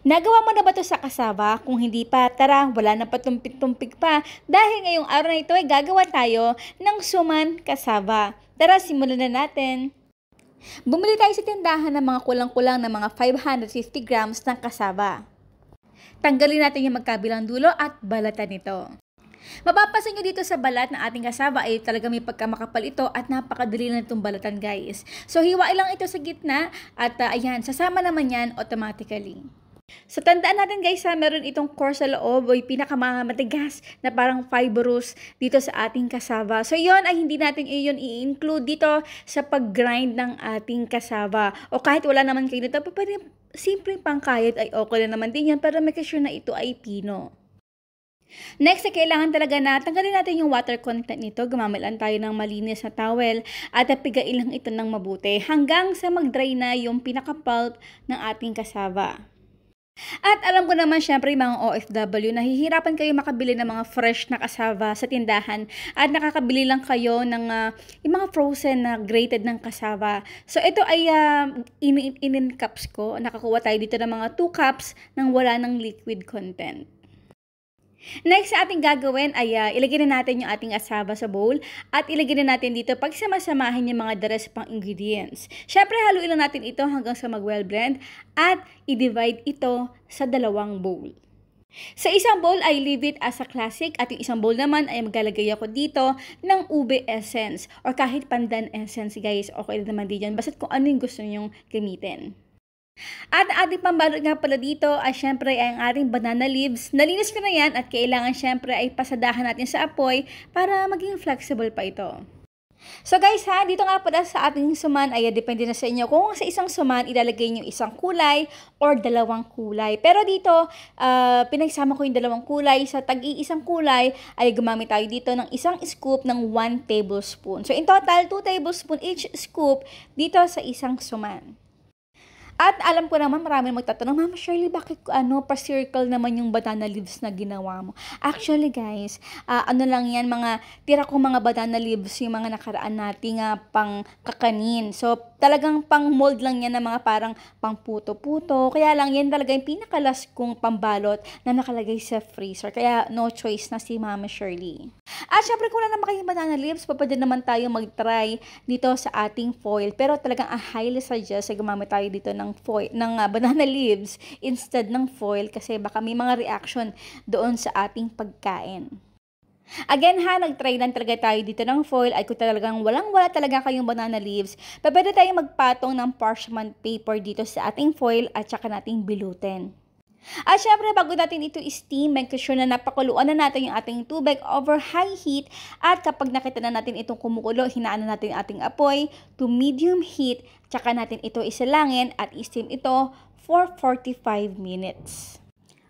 Nagawa mo na ba to sa kasaba? Kung hindi pa, tara, wala na patumpik-tumpik pa dahil ngayong araw na ito ay gagawa tayo ng suman kasaba. Tara, simulan na natin. Bumili tayo sa tindahan ng mga kulang-kulang ng mga 550 grams ng kasaba. Tanggalin natin yung magkabilang dulo at balatan nito. Mapapansin nyo dito sa balat ng ating kasaba ay talaga may pagkamakapal ito at napakadali na itong balatan guys. So hiwa lang ito sa gitna at uh, ayan, sasama naman yan automatically. So, tandaan natin guys ha, meron itong core sa loob o pinakamatigas na parang fibrous dito sa ating kasava. So, yon ay hindi natin iyon i-include dito sa pag-grind ng ating kasava. O kahit wala naman kayo nito, pwede simpleng pangkayat ay okay na naman din yan para make sure na ito ay pino. Next, ay kailangan talaga na tanggalin natin yung water content nito. Gumamilan tayo ng malinis na towel at pigain lang ito ng mabuti hanggang sa mag-dry na yung pinaka-pulp ng ating kasava. At alam ko naman syempre mga OFW, nahihirapan kayo makabili ng mga fresh na kasava sa tindahan at nakakabili lang kayo ng uh, yung mga frozen na grated ng kasava. So ito ay uh, in, in, in, cups ko. Nakakuha tayo dito ng mga 2 cups nang wala ng liquid content. Next sa ating gagawin ay uh, ilagay na natin yung ating asaba sa bowl at ilagay na natin dito pagsamasamahin yung mga daras pang ingredients. Siyempre haluin lang natin ito hanggang sa mag-well blend at i-divide ito sa dalawang bowl. Sa isang bowl ay leave it as a classic at yung isang bowl naman ay maglalagay ako dito ng ube essence or kahit pandan essence guys okay naman din yan basta't kung ano yung gusto nyong gamitin. At ating pambalot nga pala dito ay syempre ay ang ating banana leaves. Nalinis ko na yan at kailangan syempre ay pasadahan natin sa apoy para maging flexible pa ito. So guys ha, dito nga pala sa ating suman ay depende na sa inyo kung sa isang suman ilalagay niyo isang kulay or dalawang kulay. Pero dito, uh, pinagsama ko yung dalawang kulay. Sa tag-iisang kulay ay gumamit tayo dito ng isang scoop ng 1 tablespoon. So in total, 2 tablespoon each scoop dito sa isang suman. At alam ko naman marami magtatanong, Mama Shirley, bakit ano, pa-circle naman yung banana leaves na ginawa mo? Actually guys, uh, ano lang yan, mga, tira ko mga banana leaves yung mga nakaraan nating uh, pang kakanin. So, talagang pang-mold lang yan ng mga parang pang-puto-puto. Kaya lang, yan talaga yung pinakalas kong pambalot na nakalagay sa freezer. Kaya no choice na si Mama Shirley. At syempre kung wala naman kayong banana leaves, papadyan naman tayo mag-try dito sa ating foil. Pero talagang I highly suggest na gumamit tayo dito ng, foil, ng ah, banana leaves instead ng foil kasi baka may mga reaction doon sa ating pagkain. Again ha, nag-try lang talaga tayo dito ng foil Ay kung talagang walang-wala talaga kayong banana leaves, pwede tayong magpatong ng parchment paper dito sa ating foil at saka nating bilutin. At syempre, bago natin ito steam, make sure na napakuluan na natin yung ating tubig over high heat. At kapag nakita na natin itong kumukulo, hinaan na natin ating apoy to medium heat. Tsaka natin ito isalangin at steam ito for 45 minutes.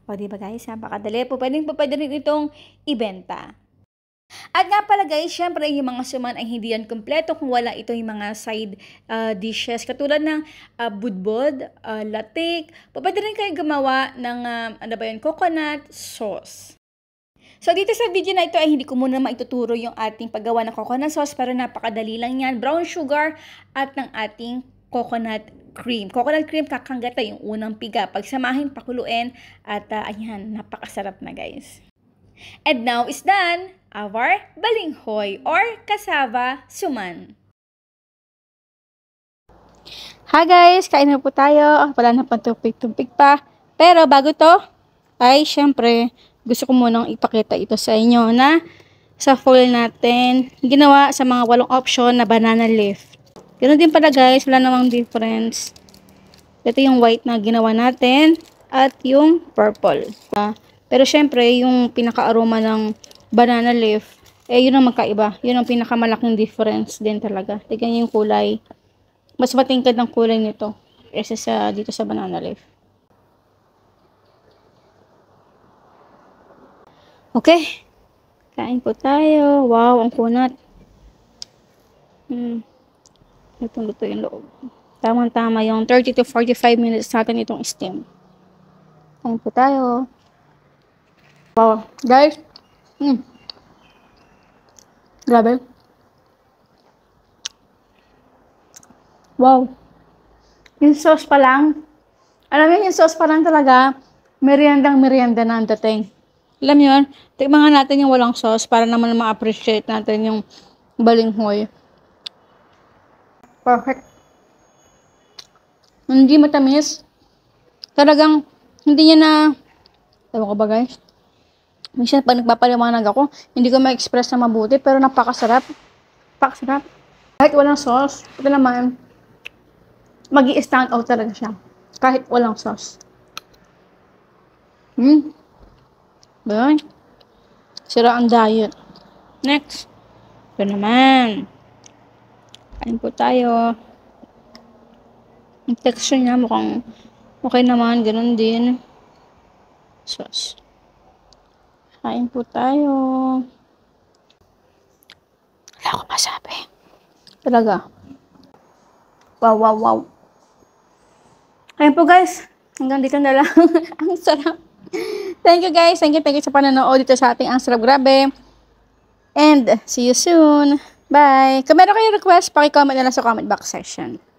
O, diba guys, napakadali po. Pwedeng po pwede rin itong ibenta. At nga pala guys, syempre yung mga suman ay hindi yan kompleto kung wala ito yung mga side uh, dishes. Katulad ng uh, ah, budbod, uh, ah, latik. Pwede rin kayo gumawa ng, uh, ano ba yun, coconut sauce. So, dito sa video na ito ay hindi ko muna maituturo yung ating paggawa ng coconut sauce pero napakadali lang yan. Brown sugar at ng ating coconut cream. Coconut cream, kakanggata yung unang piga. Pagsamahin, pakuluin, at uh, ah, ayan, napakasarap na guys. And now is done our balinghoy or cassava suman. Hi guys! Kain na po tayo. Wala na pang tumpik-tumpik pa. Pero bago to, ay syempre, gusto ko munang ipakita ito sa inyo na sa foil natin, ginawa sa mga walong option na banana leaf. Ganun din pala guys, wala namang difference. Ito yung white na ginawa natin at yung purple. Ah, pero syempre, yung pinaka-aroma ng banana leaf, eh yun ang magkaiba. Yun ang pinakamalaking difference din talaga. Tignan yung kulay. Mas matingkad ang kulay nito kaysa sa, dito sa banana leaf. Okay. Kain po tayo. Wow, ang kunat. Hmm. Itong luto yung loob. Tamang-tama yung 30 to 45 minutes natin itong steam. Kain po tayo. Wow. Guys. Mm. Grabe. Wow. Yung sauce pa lang. Alam mo yung sauce pa lang talaga, meriendang merienda na ang dating. Alam mo yun, tikmangan natin yung walang sauce para naman ma-appreciate natin yung balinghoy. Perfect. Hindi matamis. Talagang, hindi niya na, tawa ko ba guys? Minsan, pag nagpapaliwanag ako, hindi ko ma-express na mabuti, pero napakasarap. Napakasarap. Kahit walang sauce, ito naman, mag stand out talaga siya. Kahit walang sauce. Hmm. Ba? Sira ang diet. Next. Ito naman. Kain po tayo. Yung texture niya mukhang okay naman. Ganun din. Sus. Kain po tayo. Wala ko masabi. Talaga. Wow, wow, wow. Ayun po guys. Hanggang dito na lang. Ang sarap. Thank you guys. Thank you, thank you sa pananood dito sa ating Ang Sarap Grabe. And see you soon. Bye! Kung meron kayong request, pakicomment na lang sa comment box section.